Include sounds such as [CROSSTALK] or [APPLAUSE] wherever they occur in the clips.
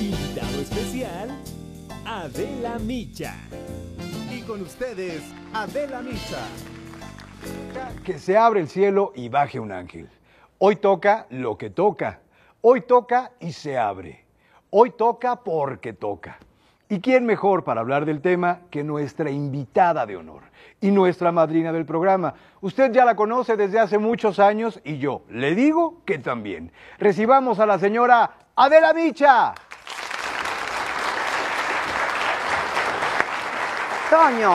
Invitado especial, Adela Micha. Y con ustedes, Adela Micha. Que se abre el cielo y baje un ángel. Hoy toca lo que toca. Hoy toca y se abre. Hoy toca porque toca. ¿Y quién mejor para hablar del tema que nuestra invitada de honor y nuestra madrina del programa? Usted ya la conoce desde hace muchos años y yo le digo que también. Recibamos a la señora Adela Micha. Toño.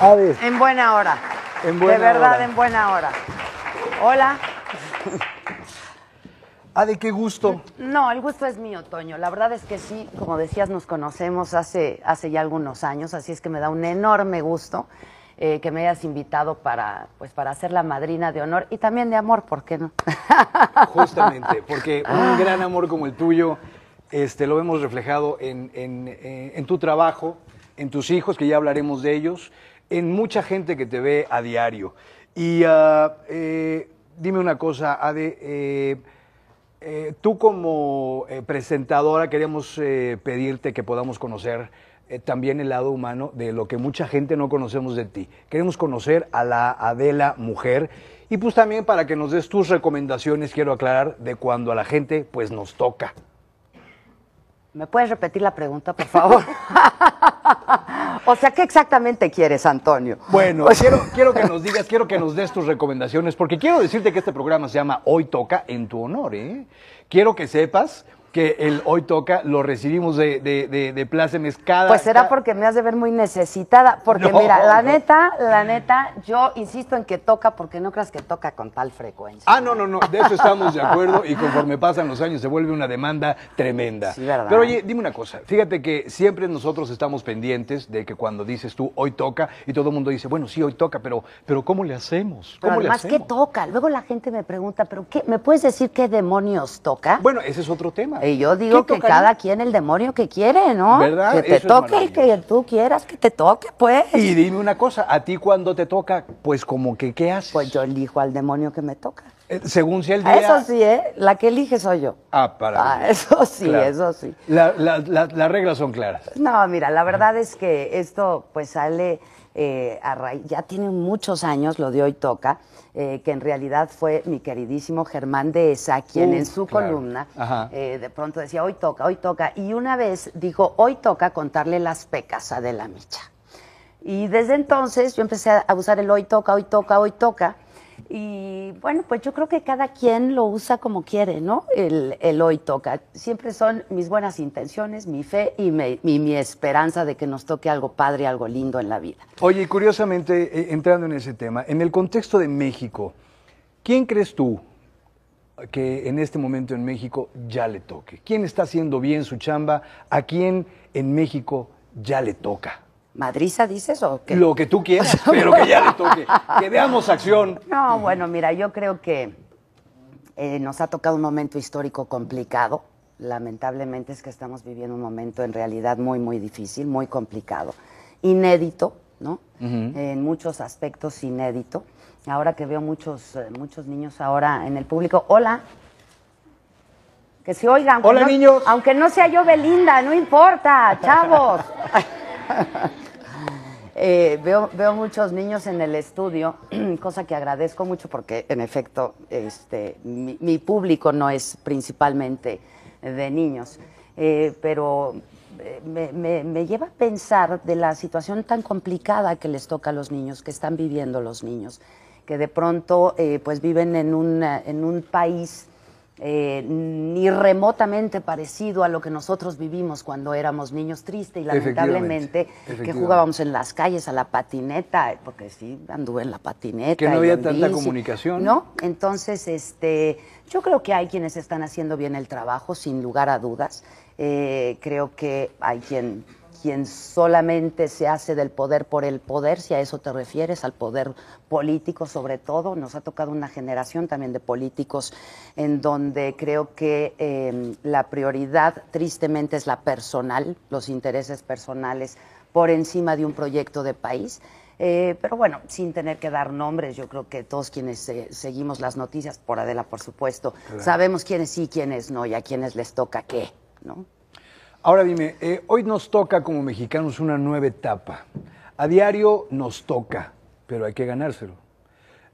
A [LAUGHS] En buena hora. En buena de verdad, en buena hora. Hola. Ah, [LAUGHS] de qué gusto. No, el gusto es mío, Toño. La verdad es que sí, como decías, nos conocemos hace, hace ya algunos años, así es que me da un enorme gusto eh, que me hayas invitado para, pues, para ser la madrina de honor y también de amor, ¿por qué no? [LAUGHS] Justamente, porque un gran amor como el tuyo este, lo vemos reflejado eh, en, tu trabajo, en tus hijos, que ya hablaremos de ellos, en mucha gente que te ve a diario. Y ah, eh, dime una cosa, Ade, eh, tú como presentadora queremos pedirte que podamos conocer también el lado humano de lo que mucha gente no conocemos de ti. Queremos conocer a la Adela mujer y pues también para que nos des tus recomendaciones, quiero aclarar, de cuando a la gente pues nos toca. ¿Me puedes repetir la pregunta, por favor? [LAUGHS] o sea, ¿qué exactamente quieres, Antonio? Bueno, quiero, quiero que nos digas, quiero que nos des tus recomendaciones, porque quiero decirte que este programa se llama Hoy Toca en tu honor, ¿eh? Quiero que sepas que el hoy toca, lo recibimos de, de, de, plácemes cada. Pues será porque me has de ver muy necesitada, porque mira, la neta, la neta, yo insisto en que toca porque no creas que toca con tal frecuencia. Ah, no, no, no, de eso estamos de acuerdo y conforme pasan los años se vuelve una demanda tremenda. Sí, ¿verdad? Pero oye, dime una cosa, fíjate que siempre nosotros estamos pendientes de que cuando dices tú hoy toca y todo el mundo dice, bueno, sí, hoy toca, pero, pero ¿cómo le hacemos? ¿Cómo además, le hacemos? ¿qué toca? Luego la gente me pregunta, ¿pero qué? ¿Me puedes decir qué demonios toca? Bueno, ese es otro tema. Y yo digo que cada quien el demonio que quiere, ¿no? Que te toque el que tú quieras que te toque, pues. Y dime una cosa, a ti cuando te toca, pues como que, ¿qué haces? Pues yo elijo al demonio que me toca. Eh, según si el día... Eso sí, ¿eh? La que elige soy yo. Ah, para. Ah, eso sí, eso sí. las reglas son claras. No, mira, la verdad es que esto pues sale eh, ya tiene muchos años, lo de hoy toca, eh, que en realidad fue mi queridísimo Germán de Esa, quien en uh, su columna eh, de pronto decía, hoy toca, hoy toca. Y una vez dijo, hoy toca contarle las pecas a De la Micha. Y desde entonces yo empecé a usar el hoy toca, hoy toca, hoy toca. Y bueno, pues yo creo que cada quien lo usa como quiere, ¿no? El, hoy toca. Siempre son mis buenas intenciones, mi fe y, mi, mi esperanza de que nos toque algo padre, algo lindo en la vida. Oye, y curiosamente, eh, entrando en ese tema, en el contexto de México, ¿quién crees tú que en este momento en México ya le toque? ¿Quién está haciendo bien su chamba? ¿A quién en México ya le toca? ¿Madriza dices o qué? Lo que tú quieras, [LAUGHS] pero que ya le toque. Que veamos acción. No, bueno, mira, yo creo que eh, nos ha tocado un momento histórico complicado. Lamentablemente es que estamos viviendo un momento en realidad muy, muy difícil, muy complicado. Inédito, ¿no? En muchos aspectos inédito. Ahora que veo muchos, eh, muchos niños ahora en el público. Hola. Que se oigan. Hola, niños. Aunque no sea yo Belinda, no importa, chavos. [LAUGHS] Eh, veo, veo, muchos niños en el estudio, [CLEARS THROAT] cosa que agradezco mucho porque en efecto este, mi, público no es principalmente de niños, eh, pero eh, me, lleva a pensar de la situación tan complicada que les toca a los niños, que están viviendo los niños, que de pronto pues viven en un, en un país eh, ni remotamente parecido a lo que nosotros vivimos cuando éramos niños triste y lamentablemente que jugábamos en las calles a la patineta, porque sí, anduve en la patineta. Que no había tanta comunicación. No, entonces este, yo creo que hay quienes están haciendo bien el trabajo, sin lugar a dudas. Eh, creo que hay quien quien solamente se hace del poder por el poder, si a eso te refieres, al poder político sobre todo. Nos ha tocado una generación también de políticos en donde creo que em, la prioridad tristemente es la personal, los intereses personales por encima de un proyecto de país. Eh, pero bueno, sin tener que dar nombres, yo creo que todos quienes eh, seguimos las noticias, por Adela, por supuesto, sabemos quiénes sí, quiénes no y a quiénes les toca qué, ¿no? Ahora dime, eh, hoy nos toca como mexicanos una nueva etapa. A diario nos toca, pero hay que ganárselo.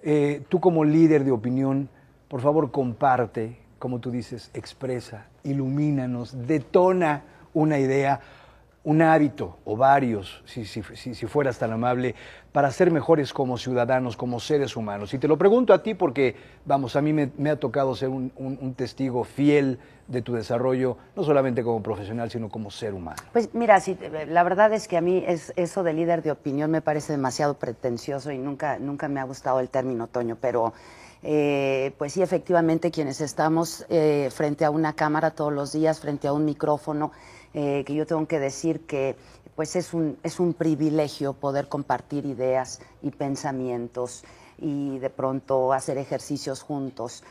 Eh, tú como líder de opinión, por favor comparte, como tú dices, expresa, ilumínanos, detona una idea, un hábito o varios, si, si, si, si fueras tan amable, para ser mejores como ciudadanos, como seres humanos. Y te lo pregunto a ti porque, vamos, a mí me, ha tocado ser un, testigo fiel de tu desarrollo, no solamente como profesional, sino como ser humano. Pues mira, la verdad es que a mí eso de líder de opinión me parece demasiado pretencioso y nunca, nunca me ha gustado el término, Toño, pero... Eh, pues sí, efectivamente, quienes estamos eh, frente a una cámara todos los días, frente a un micrófono, eh, que yo tengo que decir que pues es un, es un privilegio poder compartir ideas y pensamientos y de pronto hacer ejercicios juntos.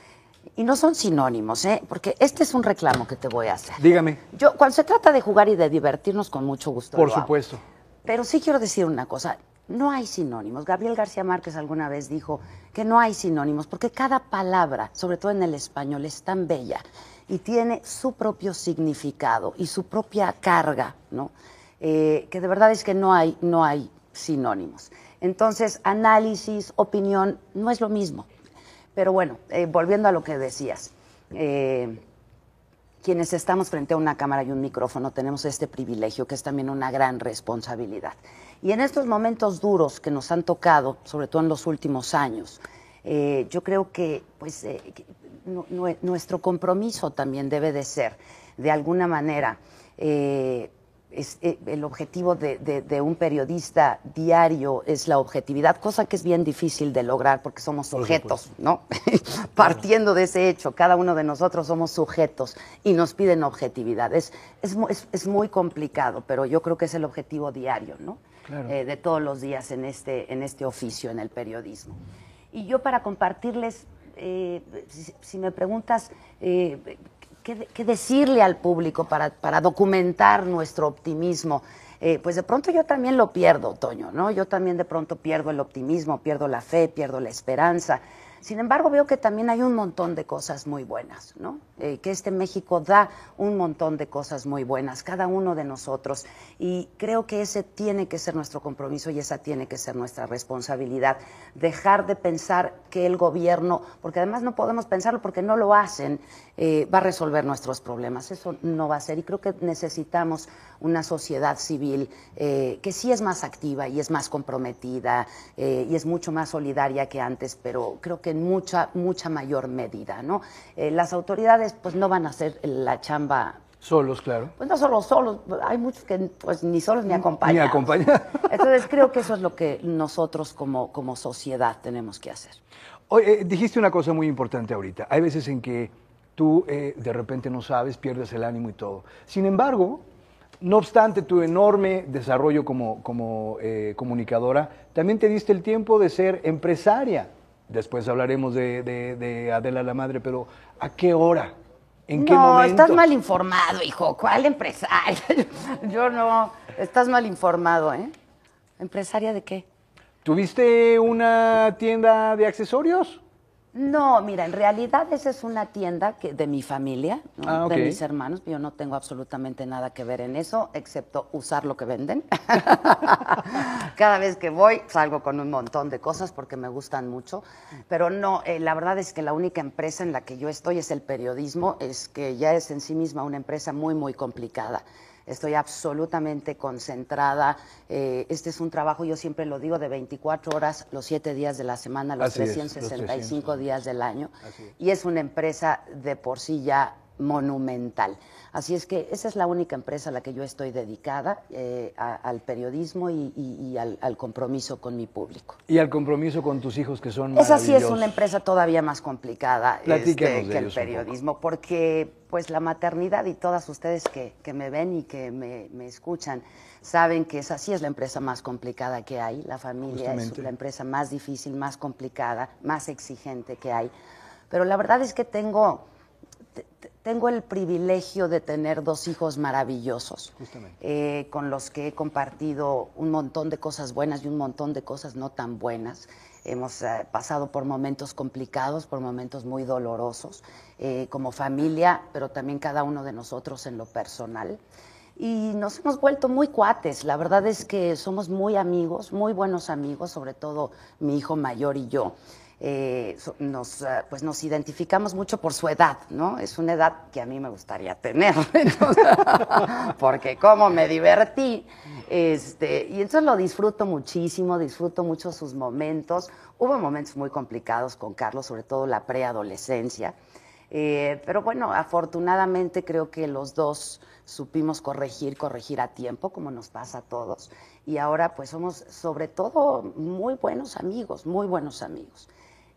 Y no son sinónimos, ¿eh? porque este es un reclamo que te voy a hacer. Dígame. Yo, cuando se trata de jugar y de divertirnos, con mucho gusto. Por supuesto. Pero sí quiero decir una cosa, no hay sinónimos. Gabriel García Márquez alguna vez dijo que no hay sinónimos, porque cada palabra, sobre todo en el español, es tan bella y tiene su propio significado y su propia carga, ¿no? Eh, que de verdad es que no hay, no hay sinónimos. Entonces, análisis, opinión, no es lo mismo. Pero bueno, eh, volviendo a lo que decías, eh, quienes estamos frente a una cámara y un micrófono tenemos este privilegio, que es también una gran responsabilidad. Y en estos momentos duros que nos han tocado, sobre todo en los últimos años, yo creo que pues, nuestro compromiso también debe de ser, de alguna manera, eh, el objetivo de, un periodista diario es la objetividad, cosa que es bien difícil de lograr porque somos sujetos, ¿no? [LAUGHS] Partiendo de ese hecho, cada uno de nosotros somos sujetos y nos piden objetividad. Es, es, muy complicado, pero yo creo que es el objetivo diario, ¿no? Eh, de todos los días en este, en este oficio, en el periodismo. Y yo para compartirles, eh, si, si, me preguntas qué, decirle al público para, documentar nuestro optimismo. Eh, pues de pronto yo también lo pierdo, Toño, ¿no? Yo también de pronto pierdo el optimismo, pierdo la fe, pierdo la esperanza. Sin embargo, veo que también hay un montón de cosas muy buenas, ¿no? Eh, que este México da un montón de cosas muy buenas, cada uno de nosotros. Y creo que ese tiene que ser nuestro compromiso y esa tiene que ser nuestra responsabilidad. Dejar de pensar que el gobierno, porque además no podemos pensarlo porque no lo hacen, eh, va a resolver nuestros problemas. Eso no va a ser. Y creo que necesitamos una sociedad civil eh, que sí es más activa y es más comprometida y es mucho más solidaria que antes, pero creo que mucha, mucha mayor medida, ¿no? Eh, las autoridades, pues, no van a hacer la chamba Solos, claro. Pues no solo solos, hay muchos que pues ni solos ni acompañan. Ni [LAUGHS] Entonces creo que eso es lo que nosotros como, como sociedad tenemos que hacer. Oye, eh, dijiste una cosa muy importante ahorita. Hay veces en que tú eh, de repente no sabes, pierdes el ánimo y todo. Sin embargo, no obstante tu enorme desarrollo como, como comunicadora, también te diste el tiempo de ser empresaria Después hablaremos de, Adela la Madre, pero ¿a qué hora? ¿En qué no, estás mal informado, hijo. ¿Cuál empresaria? [LAUGHS] Yo no. Estás mal informado, ¿eh? ¿Empresaria de qué? ¿Tuviste una tienda de accesorios? No, mira, en realidad esa es una tienda que, de mi familia, ah, de mis hermanos. Yo no tengo absolutamente nada que ver en eso, excepto usar lo que venden. [LAUGHS] Cada vez que voy salgo con un montón de cosas porque me gustan mucho. Pero no, eh, la verdad es que la única empresa en la que yo estoy es el periodismo, es que ya es en sí misma una empresa muy, muy complicada estoy absolutamente concentrada. Eh, este es un trabajo, yo siempre lo digo, de 24 horas los 7 días de la semana, los 365 días del año. Y es una empresa de por sí ya monumental. Así es que esa es la única empresa a la que yo estoy dedicada, eh, al periodismo y, al, compromiso con mi público. Y al compromiso con tus hijos que son... Esa sí es una empresa todavía más complicada este, que el periodismo, porque pues la maternidad y todas ustedes que, me ven y que me, escuchan saben que esa sí es la empresa más complicada que hay, la familia es la empresa más difícil, más complicada, más exigente que hay. Pero la verdad es que tengo tengo el privilegio de tener dos hijos maravillosos, eh, con los que he compartido un montón de cosas buenas y un montón de cosas no tan buenas. Hemos eh, pasado por momentos complicados, por momentos muy dolorosos, eh, como familia, pero también cada uno de nosotros en lo personal. Y nos hemos vuelto muy cuates, la verdad es que somos muy amigos, muy buenos amigos, sobre todo mi hijo mayor y yo. Eh, nos, eh, pues nos identificamos mucho por su edad, ¿no? Es una edad que a mí me gustaría tener, [LAUGHS] porque cómo me divertí. Este, y entonces lo disfruto muchísimo, disfruto mucho sus momentos. Hubo momentos muy complicados con Carlos, sobre todo la preadolescencia. Eh, pero bueno, afortunadamente creo que los dos supimos corregir, corregir a tiempo, como nos pasa a todos. Y ahora pues somos sobre todo muy buenos amigos, muy buenos amigos.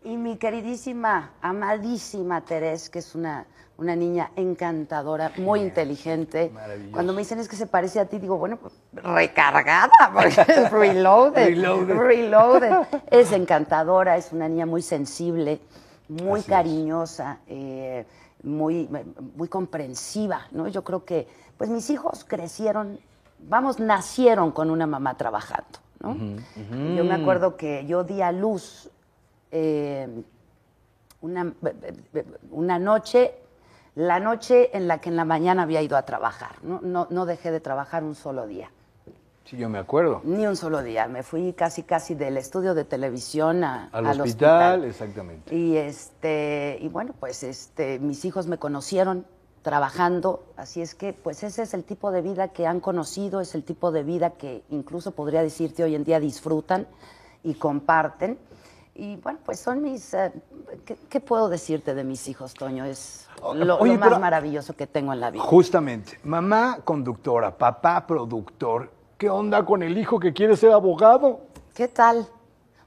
Y mi queridísima, amadísima Terés, que es una, una niña encantadora, muy inteligente. Cuando me dicen es que se parece a ti, digo, bueno, pues, recargada, porque es [LAUGHS] reloaded, reloaded. Es encantadora, es una niña muy sensible, muy cariñosa, eh, muy, muy comprensiva, ¿no? Yo creo que, pues mis hijos crecieron, vamos, nacieron con una mamá trabajando, ¿no? Yo me acuerdo que yo di a luz eh, una, noche, la noche en la que en la mañana había ido a trabajar. No, no, no dejé de trabajar un solo día. si yo me acuerdo. Ni un solo día. Me fui casi, casi del estudio de televisión al, hospital, hospital, Exactamente. Y, este, y bueno, pues este, mis hijos me conocieron trabajando, así es que pues ese es el tipo de vida que han conocido, es el tipo de vida que incluso podría decirte hoy en día disfrutan y comparten. Y bueno, pues son mis... Eh, ¿qué, puedo decirte de mis hijos, Toño? Es lo, más maravilloso que tengo en la vida. Justamente, mamá conductora, papá productor, ¿qué onda con el hijo que quiere ser abogado? ¿Qué tal?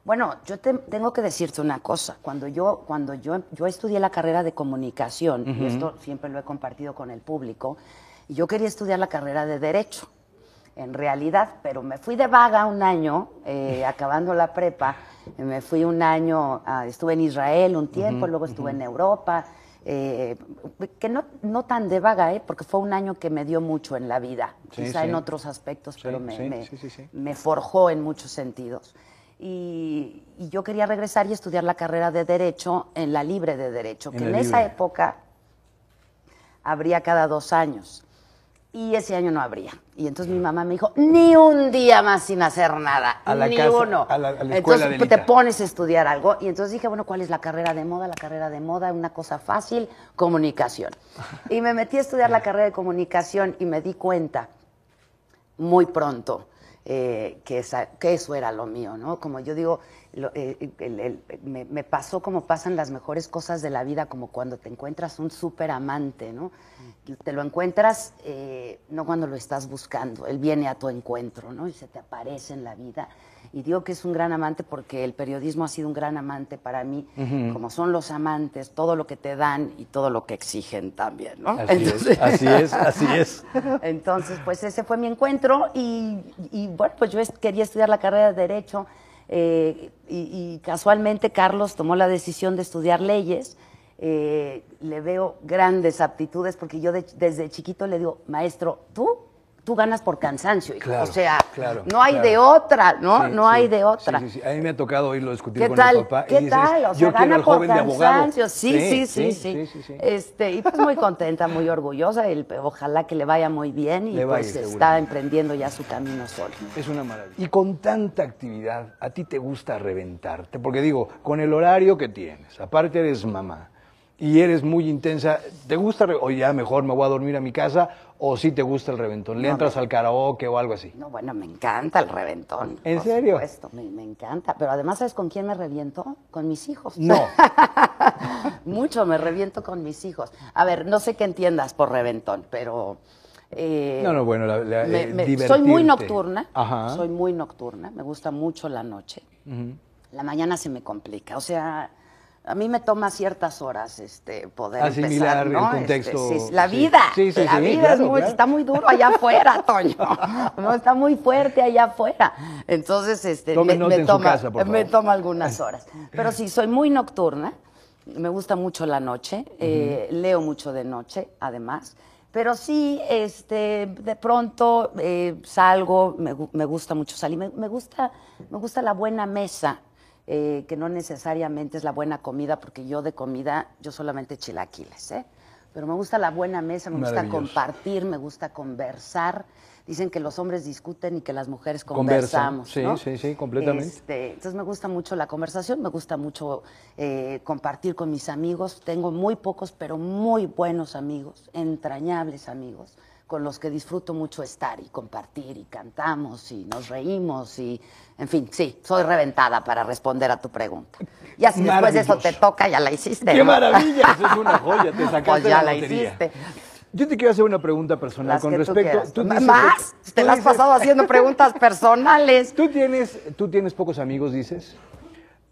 Bueno, yo tengo que decirte una cosa. Cuando yo, cuando yo, yo estudié la carrera de comunicación, y esto siempre lo he compartido con el público, yo quería estudiar la carrera de Derecho en realidad, pero me fui de vaga un año, eh, acabando la prepa, me fui un año, ah, estuve en Israel un tiempo, luego estuve en Europa, eh, que no, tan de vaga, eh, porque fue un año que me dio mucho en la vida, quizá en otros aspectos, pero me, forjó en muchos sentidos. Y, yo quería regresar y estudiar la carrera de Derecho en la Libre de Derecho, que en esa época habría cada dos años y ese año no habría. Y entonces mi mamá me dijo, ni un día más sin hacer nada, ni uno. entonces pues, te pones a estudiar algo. Y entonces dije, bueno, ¿cuál es la carrera de moda? La carrera de moda, una cosa fácil, comunicación. Y me metí a estudiar la [LAUGHS] carrera de comunicación y me di cuenta muy pronto eh, que, eso era lo mío, ¿no? Como yo digo, eh, me, pasó como pasan las mejores cosas de la vida, como cuando te encuentras un súper amante, ¿no? Mm. te lo encuentras eh, no cuando lo estás buscando, él viene a tu encuentro, ¿no? Y se te aparece en la vida y digo que es un gran amante porque el periodismo ha sido un gran amante para mí, como son los amantes, todo lo que te dan y todo lo que exigen también, ¿no? Así es, así es, así es. [LAUGHS] Entonces, pues ese fue mi encuentro y, bueno, pues yo quería estudiar la carrera de Derecho eh, y, casualmente Carlos tomó la decisión de estudiar leyes. Eh, le veo grandes aptitudes porque yo desde chiquito le digo, maestro, tú tú ganas por cansancio. o sea, no hay de otra, ¿no? no hay de otra. Sí, a mí me ha tocado oírlo discutir con tal? papá. ¿Qué y tal? o sea, yo gana por cansancio. Sí sí sí, sí, Este, y pues muy contenta, muy orgullosa. Y ojalá que le vaya muy bien y pues está emprendiendo ya su camino solo. Es una maravilla. Y con tanta actividad, ¿a ti te gusta reventarte? Porque digo, con el horario que tienes, aparte eres mamá y eres muy intensa, ¿te gusta o ya mejor me voy a dormir a mi casa o si sí te gusta el reventón? ¿Le entras al karaoke o algo así? No, bueno, me encanta el reventón. ¿En por serio? Supuesto, me, encanta. Pero además, ¿sabes con quién me reviento? Con mis hijos. No. [LAUGHS] Mucho me reviento con mis hijos. A ver, no sé qué entiendas por reventón, pero... Eh, no, no, bueno, la, eh, Soy muy nocturna, Ajá. soy muy nocturna, me gusta mucho la noche. La mañana se me complica, o sea a mí me toma ciertas horas este poder asimilar ¿no? el este, contexto. la vida, sí, sí, la vida está muy duro allá afuera, [LAUGHS] Toño. No está muy fuerte allá afuera. Entonces, este me, toma algunas horas. Pero sí, soy muy nocturna. Me gusta mucho la noche. Eh, leo mucho de noche, además. Pero sí, este, de pronto eh, salgo, me, me, gusta mucho salir, me, gusta, me gusta la buena mesa eh, que no necesariamente es la buena comida, porque yo de comida, yo solamente chilaquiles, ¿eh? Pero me gusta la buena mesa, me gusta compartir, me gusta conversar. Dicen que los hombres discuten y que las mujeres conversamos. Sí, sí, sí, completamente. Este, entonces me gusta mucho la conversación, me gusta mucho eh, compartir con mis amigos. Tengo muy pocos, pero muy buenos amigos, entrañables amigos con los que disfruto mucho estar y compartir y cantamos y nos reímos y, en fin, sí, soy reventada para responder a tu pregunta. Y así después eso te toca, ya la hiciste. ¡Qué maravilla! Eso es una [LAUGHS] joya, te pues sacaste pues ya la, hiciste. Yo te quiero hacer una pregunta personal con respecto. Tú, ¿Más? ¿Te, la has pasado haciendo preguntas personales. [LAUGHS] ¿Tú tienes, ¿Tú tienes pocos amigos, dices?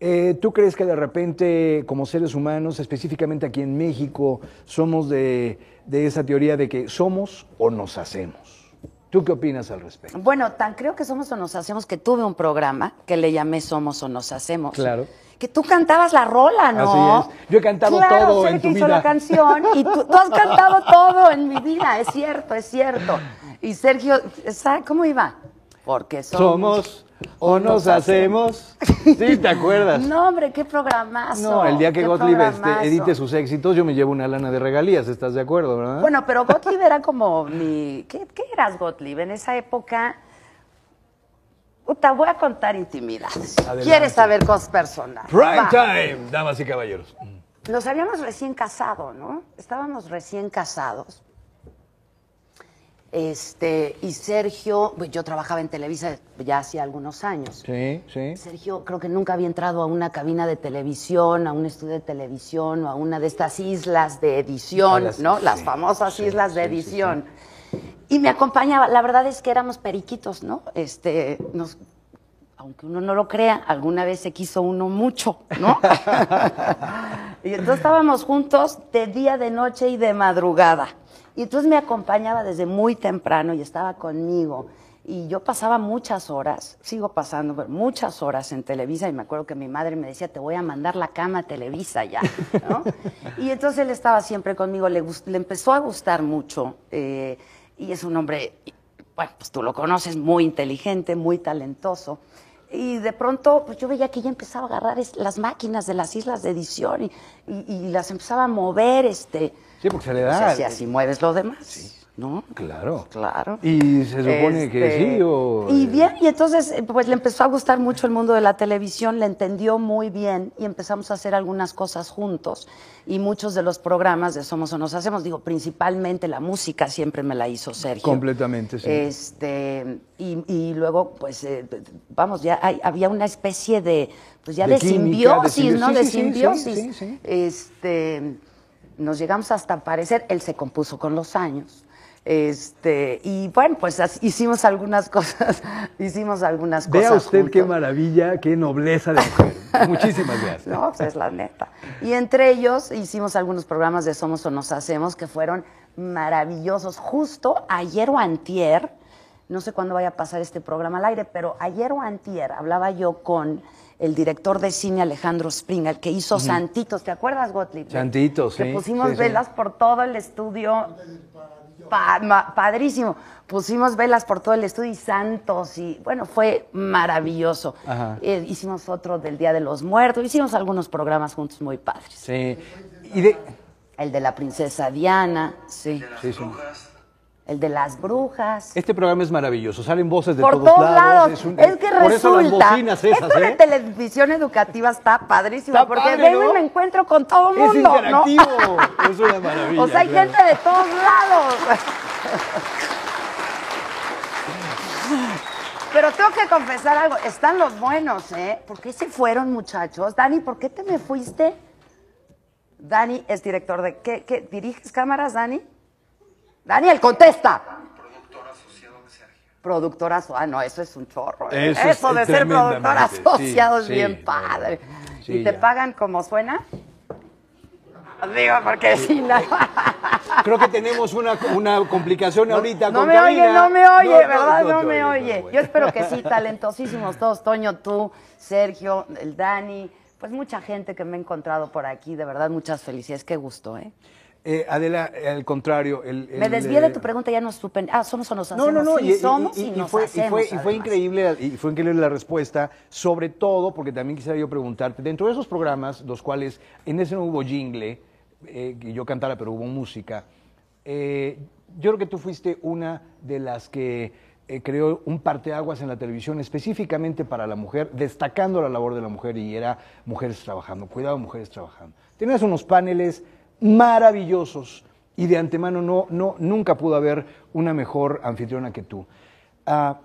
Eh, ¿Tú crees que de repente, como seres humanos, específicamente aquí en México, somos de, esa teoría de que somos o nos hacemos? ¿Tú qué opinas al respecto? Bueno, tan creo que somos o nos hacemos que tuve un programa que le llamé Somos o nos hacemos. Claro. Que tú cantabas la rola, ¿no? Así es. Yo he cantado todo en hizo la canción y tú, has cantado [LAUGHS] todo en mi vida, es cierto, es cierto. Y Sergio, ¿cómo iba? Porque somos o nos hacemos. ¿Sí te acuerdas? No, hombre, qué programazo. No, el día que Gottlieb este, edite sus éxitos, yo me llevo una lana de regalías, ¿estás de acuerdo, verdad? Bueno, pero Gottlieb era como mi. ¿Qué, eras, Gottlieb? En esa época. te voy a contar intimidad. ¿Quieres saber cosas personales? Prime time, damas y caballeros. Nos habíamos recién casado, ¿no? Estábamos recién casados. Este, y Sergio, pues yo trabajaba en Televisa ya hacía algunos años. Sí, sí. Sergio creo que nunca había entrado a una cabina de televisión, a un estudio de televisión o a una de estas islas de edición, ¿no? las famosas islas de edición. Y me acompañaba, la verdad es que éramos periquitos, ¿no? Este, aunque uno no lo crea, alguna vez se quiso uno mucho, ¿no? [LAUGHS] [LAUGHS] y entonces estábamos juntos de día, de noche y de madrugada. Y entonces me acompañaba desde muy temprano y estaba conmigo. Y yo pasaba muchas horas, sigo pasando, muchas horas en Televisa y me acuerdo que mi madre me decía, te voy a mandar la cama a Televisa ya, y entonces él estaba siempre conmigo, le, le empezó a gustar mucho eh, y es un hombre, bueno, pues tú lo conoces, muy inteligente, muy talentoso y de pronto pues yo veía que ella empezaba a agarrar las máquinas de las islas de edición y, y, las empezaba a mover. este Sí, porque se le da. si así mueves lo demás. ¿no? Claro. Claro. Y se supone que este, sí. O... Y eh, bien, y entonces eh, pues le empezó a gustar mucho el mundo de la televisión, le entendió muy bien y empezamos a hacer algunas cosas juntos. Y muchos de los programas de Somos o Nos Hacemos, digo, principalmente la música siempre me la hizo Sergio. Completamente, sí. Este, y, luego, pues, eh, vamos, ya había una especie de, pues ya de, simbiosis, ¿no? de simbiosis. este, nos llegamos hasta parecer, él se compuso con los años este, y bueno, pues hicimos algunas [LAUGHS] cosas, hicimos algunas cosas. Vea usted qué maravilla, qué nobleza de mujer. [LAUGHS] Muchísimas gracias. No, pues es la neta. Y entre ellos hicimos algunos programas de Somos o Nos Hacemos que fueron maravillosos. Justo ayer o antier, no sé cuándo vaya a pasar este programa al aire, pero ayer o antier hablaba yo con el director de cine Alejandro Springer, que hizo Santitos, ¿te acuerdas, Gottlieb? Santitos, sí. pusimos velas por todo el estudio padrísimo. Pusimos velas por todo el estudio y santos y bueno, fue maravilloso. Eh, hicimos otro del Día de los Muertos, hicimos algunos programas juntos muy padres. Sí. Y de... El de la princesa Diana, sí. sí, el de las brujas. Este programa es maravilloso, salen voces de todos, lados. Es, un, es, por resulta, eso las bocinas esas, esto de ¿eh? televisión educativa está padrísimo, porque vengo y me encuentro con todo el mundo. Es interactivo, [LAUGHS] es una maravilla. O sea, hay gente de todos lados. Pero tengo que confesar algo, están los buenos, ¿eh? ¿Por qué se fueron, muchachos? Dani, ¿por qué te me fuiste? Dani es director de... ¿Qué, qué diriges cámaras, Dani? Daniel, contesta. Productor asociado de Sergio. Productor asociado. Ah, no, eso es un chorro. ¿eh? Eso, de ser productor asociado es bien padre. ¿Y te pagan como suena? Digo, porque eh, si [LAUGHS] Creo que tenemos una, complicación ahorita. No me oye, no me oye, ¿verdad? No, me oye. Yo espero que sí, talentosísimos todos. Toño, tú, Sergio, el Dani, pues mucha gente que me he encontrado por aquí. De verdad, muchas felicidades. Qué gusto, ¿eh? Eh, Adela, al contrario. Me desvié de tu eh, pregunta, ya no estupendo Ah, somos o nos hacemos. No, no, no. y, y, fue, hacemos, increíble, y fue increíble la respuesta, sobre todo porque también quisiera yo preguntarte, dentro de esos programas, los cuales en ese no hubo jingle, eh, que yo cantara, pero hubo música, yo creo que tú fuiste una de las que creó un parteaguas en la televisión específicamente para la mujer, destacando la labor de la mujer y era Mujeres Trabajando, Cuidado Mujeres Trabajando. Tenías unos paneles maravillosos y de antemano no, no, nunca pudo haber una mejor anfitriona que tú. Ah,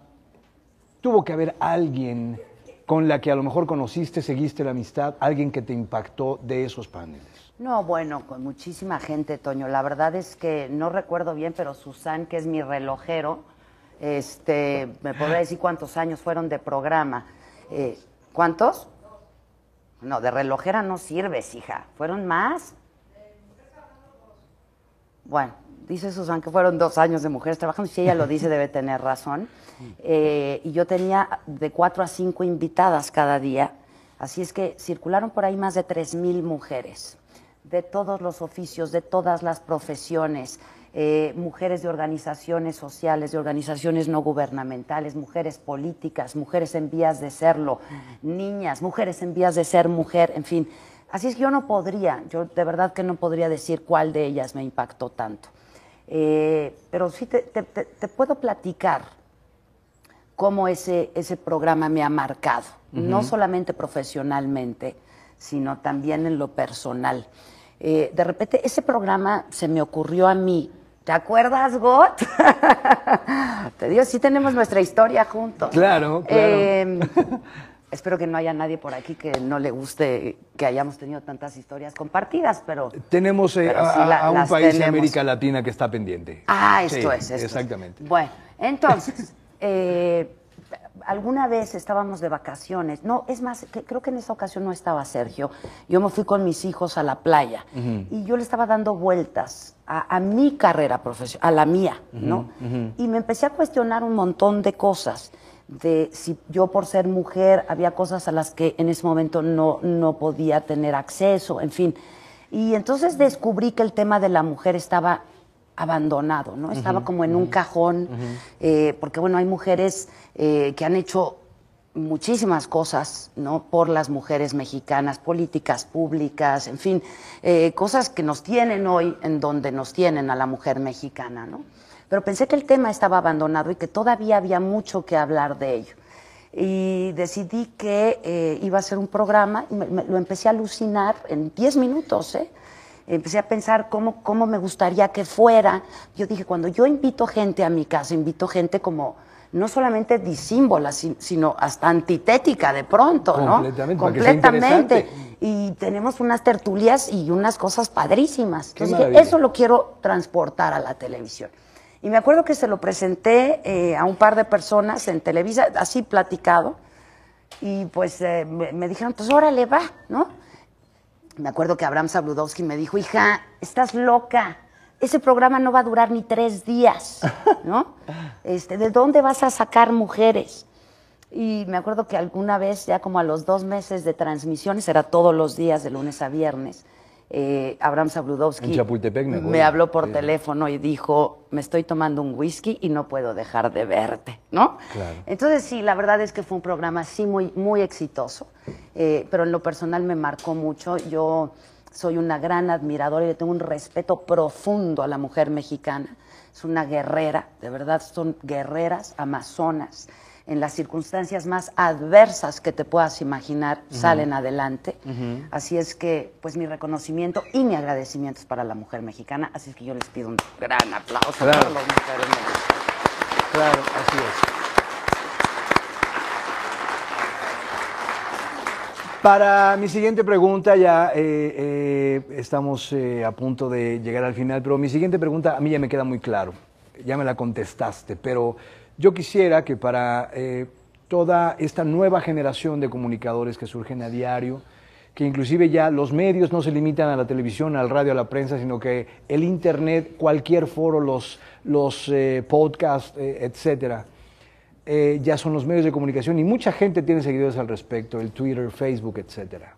tuvo que haber alguien con la que a lo mejor conociste, seguiste la amistad, alguien que te impactó de esos paneles. No, bueno, con muchísima gente, Toño. La verdad es que no recuerdo bien, pero Susan, que es mi relojero, este, me podría decir cuántos años fueron de programa. Eh, ¿Cuántos? No, de relojera no sirves, hija. ¿Fueron más? Bueno, dice Susan que fueron dos años de mujeres trabajando, si ella lo dice debe tener razón. Eh, y yo tenía de cuatro a cinco invitadas cada día, así es que circularon por ahí más de tres mil mujeres, de todos los oficios, de todas las profesiones. Eh, mujeres de organizaciones sociales, de organizaciones no gubernamentales, mujeres políticas, mujeres en vías de serlo, niñas, mujeres en vías de ser mujer, en fin, Así es que yo no podría, yo de verdad que no podría decir cuál de ellas me impactó tanto. Eh, pero sí te, puedo platicar cómo ese, ese programa me ha marcado, no solamente profesionalmente, sino también en lo personal. Eh, de repente, ese programa se me ocurrió a mí. ¿Te acuerdas, Got? [LAUGHS] te digo, sí tenemos nuestra historia juntos. Claro, claro. Em, [LAUGHS] Espero que no haya nadie por aquí que no le guste que hayamos tenido tantas historias compartidas, pero... Tenemos eh, a, un país de América Latina que está pendiente. Ah, esto es. exactamente. Bueno, entonces, [LAUGHS] eh, alguna vez estábamos de vacaciones, no, es más, creo que en esta ocasión no estaba Sergio, yo me fui con mis hijos a la playa y yo le estaba dando vueltas a, mi carrera profesional, a la mía, ¿no? Y me empecé a cuestionar un montón de cosas de si yo por ser mujer había cosas a las que en ese momento no, podía tener acceso, en fin. Y entonces descubrí que el tema de la mujer estaba abandonado, ¿no? Estaba como en un cajón, eh, porque bueno, hay mujeres eh, que han hecho muchísimas cosas, ¿no? Por las mujeres mexicanas, políticas públicas, en fin, eh, cosas que nos tienen hoy en donde nos tienen a la mujer mexicana, ¿no? pero pensé que el tema estaba abandonado y que todavía había mucho que hablar de ello. Y decidí que eh, iba a ser un programa lo empecé a alucinar en 10 minutos, ¿eh? empecé a pensar cómo, me gustaría que fuera. Yo dije, cuando yo invito gente a mi casa, invito gente como no solamente disímbola, sino hasta antitética de pronto, ¿no? Completamente. Y tenemos unas tertulias y unas cosas padrísimas. eso lo quiero transportar a la televisión. Y me acuerdo que se lo presenté eh, a un par de personas en Televisa, así platicado, y pues eh, me, dijeron, pues órale, va, ¿no? Me acuerdo que Abraham Sabludowski me dijo, hija, estás loca, ese programa no va a durar ni tres días, ¿no? [LAUGHS] Este, ¿De dónde vas a sacar mujeres? Y me acuerdo que alguna vez, ya como a los dos meses de transmisiones, era todos los días, de lunes a viernes, eh, Abraham Sabludowski me, habló por teléfono y dijo, me estoy tomando un whisky y no puedo dejar de verte, Entonces sí, la verdad es que fue un programa sí muy, muy exitoso, eh, pero en lo personal me marcó mucho. Yo soy una gran admiradora y le tengo un respeto profundo a la mujer mexicana. Es una guerrera, de verdad son guerreras, amazonas en las circunstancias más adversas que te puedas imaginar, salen adelante. Así es que, pues mi reconocimiento y mi agradecimiento es para la mujer mexicana. Así es que yo les pido un gran aplauso para los mujeres Claro, así es. Para mi siguiente pregunta, ya eh, eh, estamos eh, a punto de llegar al final, pero mi siguiente pregunta a mí ya me queda muy claro, ya me la contestaste, pero yo quisiera que para eh, toda esta nueva generación de comunicadores que surgen a diario, que inclusive ya los medios no se limitan a la televisión, al radio, a la prensa, sino que el internet, cualquier foro, los, eh, podcasts, etc. Eh, etcétera, ya son los medios de comunicación y mucha gente tiene seguidores al respecto, el Twitter, Facebook, etcétera.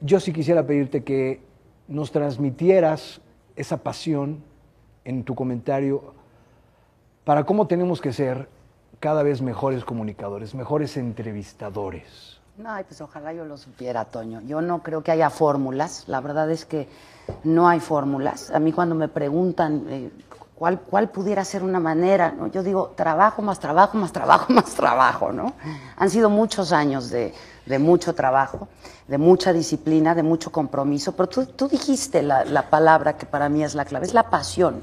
yo sí quisiera pedirte que nos transmitieras esa pasión en tu comentario para cómo tenemos que ser cada vez mejores comunicadores, mejores entrevistadores. Ay, pues ojalá yo lo supiera, Toño. Yo no creo que haya fórmulas. La verdad es que no hay fórmulas. A mí cuando me preguntan eh, cuál, cuál pudiera ser una manera, yo digo trabajo más trabajo más trabajo más trabajo, ¿no? Han sido muchos años de, mucho trabajo, de mucha disciplina, de mucho compromiso, pero tú, dijiste la, la, palabra que para mí es la clave, es la pasión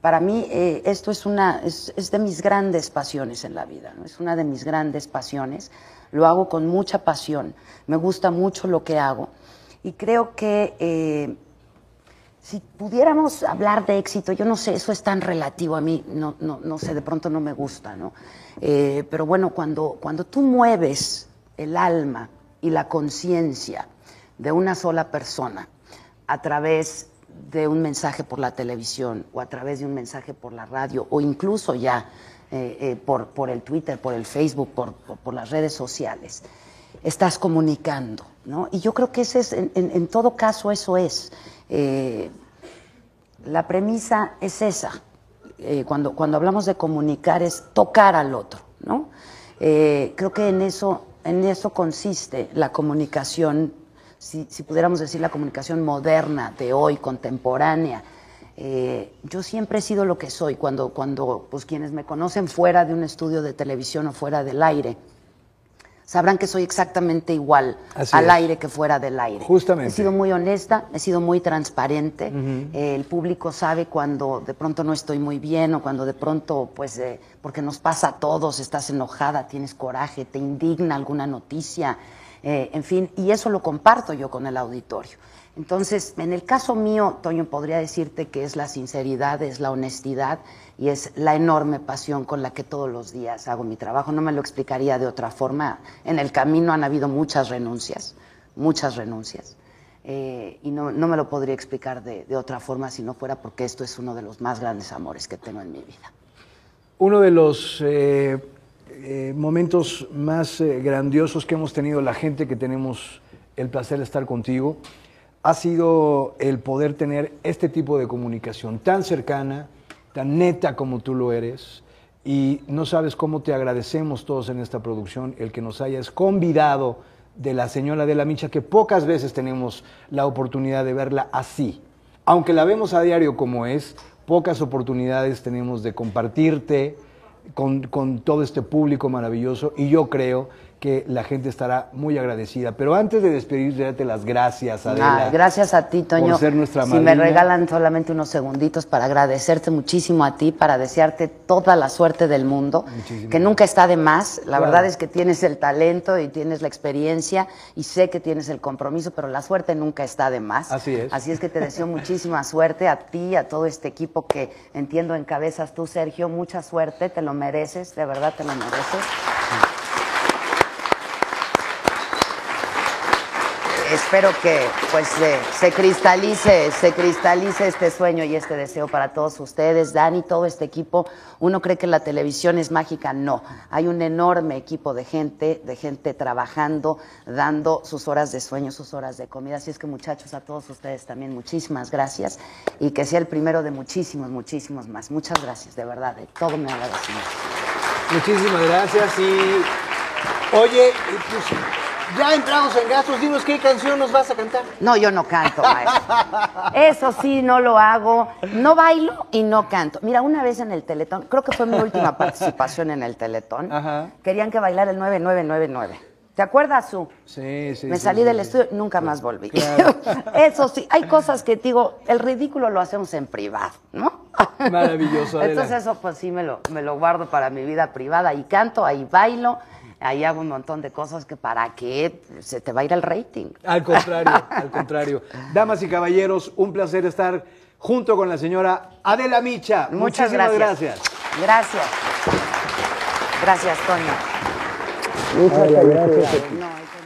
para mí eh, esto es una, es, de mis grandes pasiones en la vida, ¿no? es una de mis grandes pasiones, lo hago con mucha pasión, me gusta mucho lo que hago y creo que eh, si pudiéramos hablar de éxito, yo no sé, eso es tan relativo a mí, no, no, no sé, de pronto no me gusta, ¿no? Eh, pero bueno, cuando, cuando tú mueves el alma y la conciencia de una sola persona a través de un mensaje por la televisión o a través de un mensaje por la radio o incluso ya eh, eh, por, por, el Twitter, por el Facebook, por, las redes sociales. Estás comunicando, ¿no? Y yo creo que ese es, en, todo caso eso es. Eh, la premisa es esa. cuando, cuando hablamos de comunicar es tocar al otro, ¿no? creo que en eso, en eso consiste la comunicación si, pudiéramos decir la comunicación moderna de hoy, contemporánea. Eh, yo siempre he sido lo que soy cuando, cuando pues, quienes me conocen fuera de un estudio de televisión o fuera del aire sabrán que soy exactamente igual al aire que fuera del aire. Justamente. He sido muy honesta, he sido muy transparente. Eh, el público sabe cuando de pronto no estoy muy bien o cuando de pronto, pues, eh, porque nos pasa a todos, estás enojada, tienes coraje, te indigna alguna noticia, eh, en fin, y eso lo comparto yo con el auditorio. Entonces, en el caso mío, Toño, podría decirte que es la sinceridad, es la honestidad y es la enorme pasión con la que todos los días hago mi trabajo. No me lo explicaría de otra forma. En el camino han habido muchas renuncias, muchas renuncias. Eh, y no, me lo podría explicar de, otra forma si no fuera porque esto es uno de los más grandes amores que tengo en mi vida. Uno de los eh, eh, momentos más eh, grandiosos que hemos tenido la gente que tenemos el placer de estar contigo ha sido el poder tener este tipo de comunicación tan cercana, tan neta como tú lo eres. Y no sabes cómo te agradecemos todos en esta producción el que nos hayas convidado de la señora de la Micha, que pocas veces tenemos la oportunidad de verla así. Aunque la vemos a diario como es, pocas oportunidades tenemos de compartirte, con, todo este público maravilloso y yo creo que la gente estará muy agradecida. Pero antes de despedirte, date las gracias, Adela. Ah, gracias a ti, Toño. Por ser nuestra Si me regalan solamente unos segunditos para agradecerte muchísimo a ti, para desearte toda la suerte del mundo, que nunca está de más. La verdad es que tienes el talento y tienes la experiencia y sé que tienes el compromiso, pero la suerte nunca está de más. Así es. Así es que te deseo muchísima suerte a ti, a todo este equipo que entiendo encabezas tú, Sergio. Mucha suerte, te lo mereces, de verdad te lo mereces. espero que pues se, cristalice, se cristalice este sueño y este deseo para todos ustedes, Dani, todo este equipo. Uno cree que la televisión es mágica, no. Hay un enorme equipo de gente, de gente trabajando, dando sus horas de sueño, sus horas de comida. Así es que muchachos, a todos ustedes también muchísimas gracias y que sea el primero de muchísimos, muchísimos más. Muchas gracias, de verdad, de todo me agradecimiento. Muchísimas gracias y oye, pues ya entramos en gastos, dinos qué canción nos vas a cantar. No, yo no canto, maestro. Eso sí, no lo hago. No bailo y no canto. Mira, una vez en el Teletón, creo que fue mi última participación en el Teletón, querían que bailara el 9999. ¿Te acuerdas, Su? Sí, sí. Me salí del estudio, nunca más volví. [LAUGHS] Eso sí, hay cosas que digo, el ridículo lo hacemos en privado, ¿no? Maravilloso. [LAUGHS] Entonces eso pues sí me lo, me lo guardo para mi vida privada y canto, ahí bailo ahí hago un montón de cosas que para qué se te va a ir el rating. Al contrario, al contrario. Damas y caballeros, un placer estar junto con la señora Adela Micha. Muchas Muchísimas gracias. Gracias. Gracias, gracias Muchas gracias.